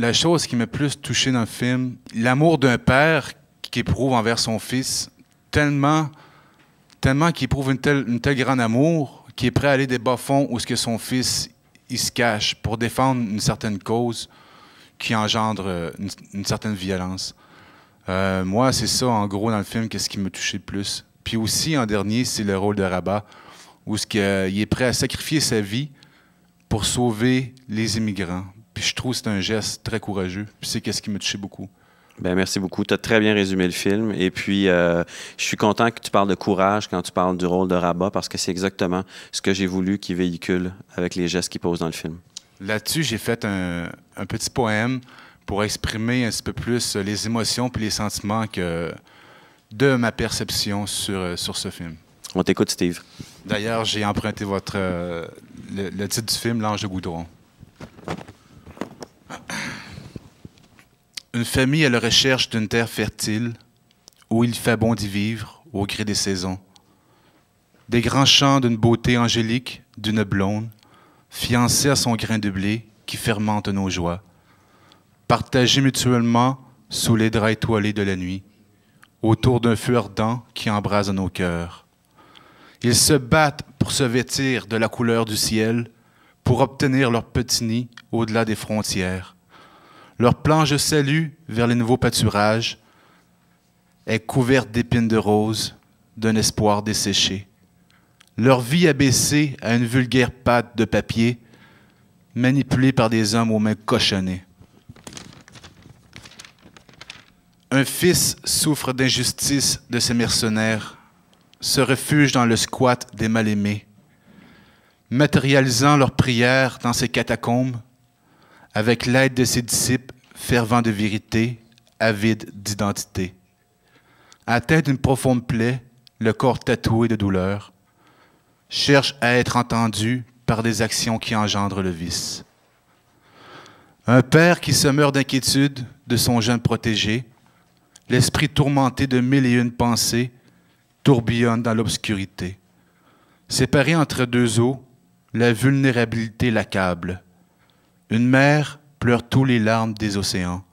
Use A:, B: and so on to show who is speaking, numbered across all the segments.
A: la chose qui m'a plus touché dans le film, l'amour d'un père qui éprouve envers son fils, tellement, tellement qu'il éprouve une telle, une grande amour, qu'il est prêt à aller des bas-fonds où ce que son fils il se cache pour défendre une certaine cause qui engendre euh, une, certaine violence. Euh, moi, c'est ça, en gros, dans le film, qu'est-ce qui me touchait le plus. Puis aussi, en dernier, c'est le rôle de Rabat, où il est prêt à sacrifier sa vie pour sauver les immigrants, je trouve que c'est un geste très courageux. c'est qu'est-ce qui me touchait beaucoup. Ben merci beaucoup. Tu as très bien résumé le film. Et puis, euh, je suis content que tu parles de courage quand tu parles du rôle de Rabat parce que c'est exactement ce que j'ai voulu qu'il véhicule avec les gestes qu'il pose dans le film. Là-dessus, j'ai fait un, petit poème pour exprimer un petit peu plus euh, les émotions puis les sentiments que, de ma perception sur, euh, sur ce film. On t'écoute, Steve. D'ailleurs, j'ai emprunté votre, le, le titre du film, L'Ange de Goudron. Une famille à la recherche d'une terre fertile où il fait bon d'y vivre au gré des saisons. Des grands champs d'une beauté angélique, d'une blonde, fiancée à son grain de blé qui fermente nos joies. Partagés mutuellement sous les draps étoilés de la nuit, autour d'un feu ardent qui embrase nos cœurs. Ils se battent pour se vêtir de la couleur du ciel, pour obtenir leur petit nid au-delà des frontières leur planche de vers les nouveaux pâturages est couverte d'épines de rose, d'un espoir desséché. Leur vie abaissée à une vulgaire pâte de papier, manipulée par des hommes aux mains cochonnées. Un fils souffre d'injustice de ses mercenaires, se refuge dans le squat des mal-aimés, matérialisant leurs prières dans ses catacombes, avec l'aide de ses disciples, fervents de vérité, avides d'identité. tête d'une profonde plaie, le corps tatoué de douleur, cherche à être entendu par des actions qui engendrent le vice. Un père qui se meurt d'inquiétude de son jeune protégé, l'esprit tourmenté de mille et une pensées, tourbillonne dans l'obscurité. Séparé entre deux eaux, la vulnérabilité l'accable. Une mère pleure tous les larmes des océans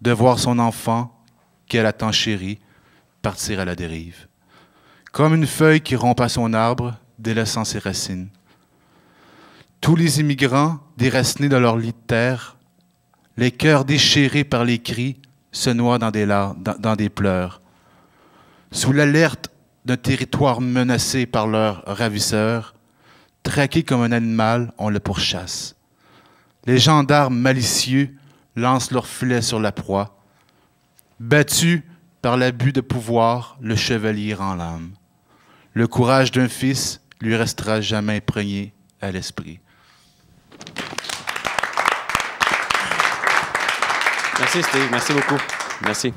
A: de voir son enfant qu'elle a tant chéri partir à la dérive, comme une feuille qui rompt à son arbre délaissant ses racines. Tous les immigrants déracinés dans leur lit de terre, les cœurs déchirés par les cris, se noient dans des, larmes, dans, des pleurs. Sous l'alerte d'un territoire menacé par leurs ravisseurs, traqué comme un animal, on le pourchasse les gendarmes malicieux lancent leurs filet sur la proie. Battu par l'abus de pouvoir, le chevalier rend l'âme. Le courage d'un fils lui restera jamais imprégné à l'esprit. Merci Steve, merci beaucoup. Merci.